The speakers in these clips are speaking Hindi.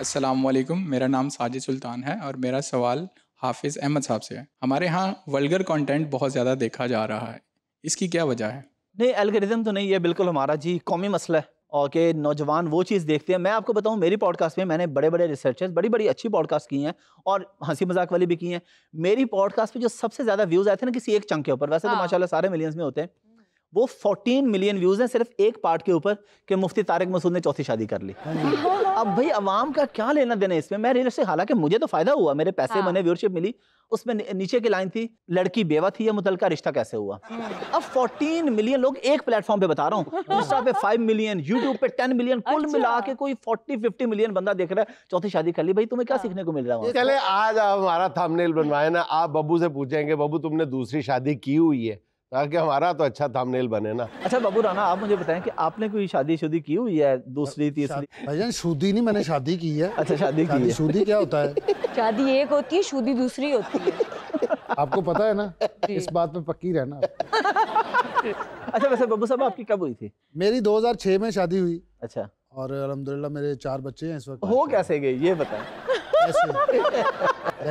असलम मेरा नाम साजिद सुल्तान है और मेरा सवाल हाफिज़ अहमद साहब से है हमारे यहाँ वल्गर कंटेंट बहुत ज़्यादा देखा जा रहा है इसकी क्या वजह है नहीं एल्गरिदम तो नहीं है बिल्कुल हमारा जी कौमी मसला है और के नौजवान वो चीज़ देखते हैं मैं आपको बताऊं मेरी पॉडकास्ट में मैंने बड़े बड़े रिसर्चर्स बड़ी बड़ी अच्छी पॉडकास्ट की हैं और हंसी मजाक वाली भी की हैं मेरी पॉडकास्ट पे जो सबसे ज़्यादा व्यूज़ आए थे ना किसी एक चंक के ऊपर वैसे तो हाँ। तो माशाल्लाह सारे मिलियंस में होते हैं वो 14 मिलियन व्यूज हैं सिर्फ एक पार्ट के ऊपर कि मुफ्ती तारक मसूद ने चौथी शादी कर ली अब भाई अवाम का क्या लेना देना इसमें मैं रियल से हालांकि मुझे तो फायदा हुआ मेरे पैसे हाँ। बने व्यूअरशिप मिली उसमें नीचे की लाइन थी लड़की बेवा थी या मुतल रिश्ता कैसे हुआ अब 14 मिलियन लोग एक प्लेटफॉर्म पे बता रहा हूँ इंस्टा पे फाइव मिलियन यूट्यूब पे टेन मिलियन कुल अच्छा। मिला के कोई फोर्टी फिफ्टी मिलियन बंदा देख रहा है चौथी शादी कर ली भाई तुम्हें क्या हाँ। सीखने को मिल रहा है चले आज हमारा थामनेल बनवाए ना आप बबू से पूछेंगे बबू तुमने दूसरी शादी की हुई है ताकि हमारा तो अच्छा थामनेल बने ना अच्छा बाबू राणा आप मुझे बताएं कि आपने कोई शादी शुदी की हुई है दूसरी तीसरी भाईजान शुदी नहीं मैंने शादी की है अच्छा शादी की है शुदी क्या होता है शादी एक होती है शुदी दूसरी होती है आपको पता है ना इस बात पे पक्की रहना अच्छा वैसे बाबू साहब आपकी कब हुई थी मेरी 2006 में शादी हुई अच्छा और अलहमदुल्ला मेरे चार बच्चे हैं इस वक्त हो कैसे गए ये बताएं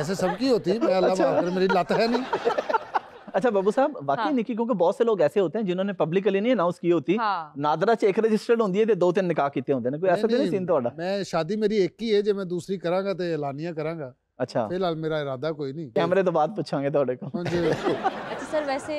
ऐसे सबकी होती है मैं अल्लाह अच्छा। मेरी लाता है नहीं अच्छा बाबू साहब वाकई हाँ। निकी क्योंकि बहुत से लोग ऐसे होते हैं जिन्होंने पब्लिकली नहीं अनाउंस की होती हाँ। नादरा च एक रजिस्टर्ड होती है दो तीन निकाह किए होते हैं कोई ऐसा नहीं सीन थोड़ा मैं शादी मेरी एक ही है जो मैं दूसरी करांगा तो ऐलानिया करांगा अच्छा फिलहाल मेरा इरादा कोई नहीं कैमरे तो बाद ਪੁੱਛਾਂਗੇ थोड़े को हाँ अच्छा सर वैसे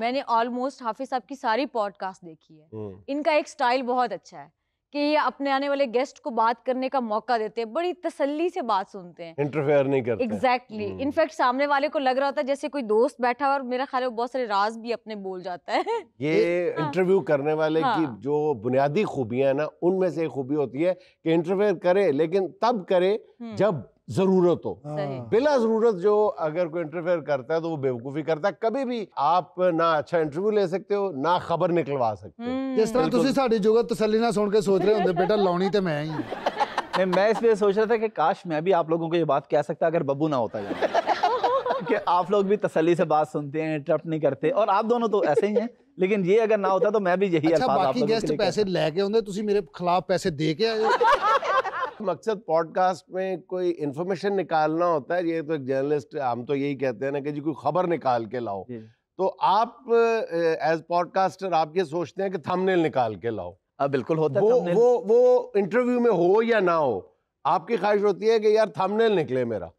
मैंने ऑलमोस्ट हाफिज साहब की सारी पॉडकास्ट देखी है हम्म। इनका एक स्टाइल बहुत अच्छा है कि अपने आने वाले गेस्ट को बात करने का मौका देते हैं बड़ी तसल्ली से बात सुनते हैं इंटरफेयर नहीं करते एग्जैक्टली exactly. इनफैक्ट हम्म। सामने वाले को लग रहा होता है जैसे कोई दोस्त बैठा और मेरा ख्याल बहुत सारे राज भी अपने बोल जाता है ये इंटरव्यू हाँ। करने वाले हाँ। की जो बुनियादी खूबियां ना उनमें से खूबी होती है कि इंटरफेयर करे लेकिन तब करे हम्म। जब जरूरत हो बिला जरूरत जो अगर कोई इंटरफेयर करता है तो वो बेवकूफी करता है कभी भी आप ना अच्छा इंटरव्यू ले सकते हो ना खबर निकलवा सकते हो हम्म। जिस तरह ਤੁਸੀਂ ਸਾਡੀ ਜੋਗਾ ਤਸੱਲੀ ਨਾਲ ਸੁਣ ਕੇ ਸੋਚ ਰਹੇ ਹੁੰਦੇ ਬੇਟਾ ਲਾਉਣੀ ਤੇ ਮੈਂ मैं मैं इसलिए सोच रहा था कि काश मैं भी आप लोगों को ये बात कह सकता अगर बब्बू ना होता कि आप लोग भी तसली से बात सुनते हैं इंटरप्ट नहीं करते और आप दोनों तो ऐसे ही हैं लेकिन ये अगर ना होता तो मैं भी यही अच्छा, बाकी गेस्ट पैसे लेके आते ਤੁਸੀਂ ਮੇਰੇ ਖਿਲਾਫ ਪੈਸੇ ਦੇ ਕੇ मकसद पॉडकास्ट में कोई इन्फॉर्मेशन निकालना होता है ये तो एक जर्नलिस्ट हम तो यही कहते हैं ना कि जी कोई खबर निकाल के लाओ तो आप एज पॉडकास्टर आप ये सोचते हैं कि थंबनेल निकाल के लाओ आ, बिल्कुल होता वो है वो वो इंटरव्यू में हो या ना हो आपकी ख्वाहिश होती है कि यार थंबनेल निकले मेरा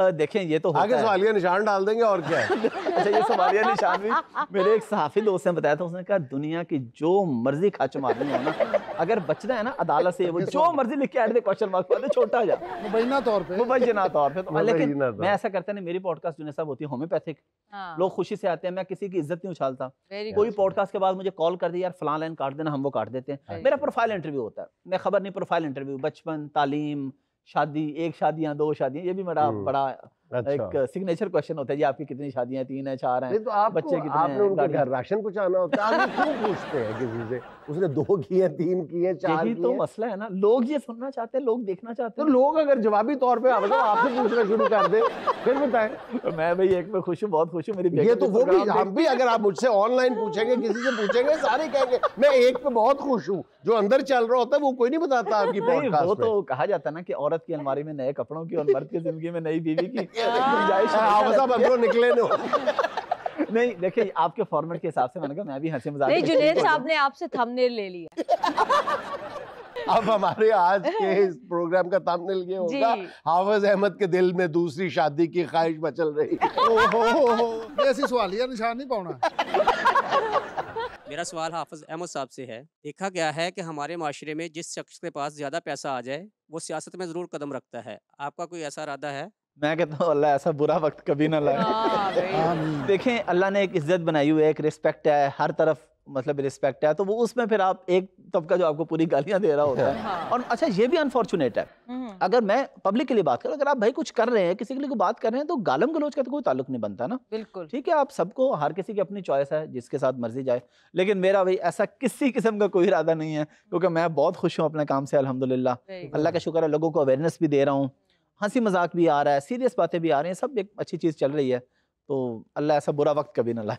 देखें ये तो आगे सवालिया निशान डाल देंगे और क्या अच्छा ये सवालिया निशान भी मेरे एक सहाफ़ी दोस्त ने बताया था उसने कहा दुनिया की जो मर्जी खाचम आदमी है ना अगर बचना है ना अदालत से वो जो मर्जी लिख के ऐट दे क्वेश्चन मार्क पर छोटा जा मुबैना तौर पे मुबैना तौर पे तो लेकिन मैं ऐसा करता नहीं मेरी पॉडकास्ट जुने साहब होती है होम्योपैथिक हाँ। लोग खुशी से आते हैं मैं किसी की इज्जत नहीं उछालता कोई पॉडकास्ट के बाद मुझे कॉल कर दे यार फलां लाइन काट देना हम वो काट देते हैं मेरा प्रोफाइल इंटरव्यू होता है मैं खबर नहीं प्रोफाइल इंटरव्यू बचपन तालीम शादी एक शादियाँ दो शादियाँ ये भी बड़ा बड़ा अच्छा। एक सिग्नेचर क्वेश्चन होता है जी आपकी कितनी शादियां तीन है चार हैं तो आप बच्चे कितने आपने उनके घर राशन कुछ आना होता है क्यों पूछते हैं किसी से उसने दो किए तीन किए चार यही तो मसला है ना लोग ये सुनना चाहते हैं लोग देखना चाहते तो हैं तो लोग अगर जवाबी तौर पे आप आपसे पूछना शुरू कर दे फिर बताएं मैं भाई एक में खुश हूँ बहुत खुश हूँ मेरी ये तो वो भी हम भी अगर आप मुझसे ऑनलाइन पूछेंगे किसी से पूछेंगे सारे कहेंगे मैं एक पे बहुत खुश हूँ जो अंदर चल रहा होता है वो कोई नहीं बताता आपकी पॉडकास्ट वो तो कहा जाता है ना कि औरत की अलमारी में नए कपड़ों की और मर्द की जिंदगी में नई बीवी की हाँ। हाँ, नहीं देखिए आपके फॉर्मेट के हिसाब से मैंने कहा मैं भी हंसी मजाक नहीं जुनेद साहब ने आपसे थंबनेल ले लिया अब हमारे आज के इस प्रोग्राम का तामनेल ये होगा हाफिज अहमद के दिल में दूसरी शादी की ख्वाहिश मचल रही ऐसी यार निशान नहीं पाना मेरा सवाल हाफिज अहमद साहब से है देखा गया है कि हमारे माशरे में जिस शख्स के पास ज़्यादा पैसा आ जाए वो सियासत में ज़रूर कदम रखता है आपका कोई ऐसा इरादा है मैं कहता हूँ अल्लाह ऐसा बुरा वक्त कभी ना लाए हाँ, देखें अल्लाह ने एक इज्जत बनाई हुई है एक रिस्पेक्ट है हर तरफ मतलब रिस्पेक्ट है तो वो उसमें फिर आप एक तबका जो आपको पूरी गालियां दे रहा होता है हाँ। और अच्छा ये भी अनफॉर्चुनेट है हम्म। अगर मैं पब्लिक के लिए बात करूँ अगर आप भाई कुछ कर रहे हैं किसी के लिए कोई बात कर रहे हैं तो गालम गलोच का तो कोई ताल्लुक नहीं बनता ना बिल्कुल ठीक है आप सबको हर किसी की अपनी चॉइस है जिसके साथ मर्जी जाए लेकिन मेरा भाई ऐसा किसी किस्म का कोई इरादा नहीं है क्योंकि मैं बहुत खुश हूँ अपने काम से अलहमदुल्ला अल्लाह का शुक्र है लोगों को अवेयरनेस भी दे रहा हूँ हंसी मजाक भी आ रहा है सीरियस बातें भी आ रही हैं सब एक अच्छी चीज़ चल रही है तो अल्लाह ऐसा बुरा वक्त कभी ना लाए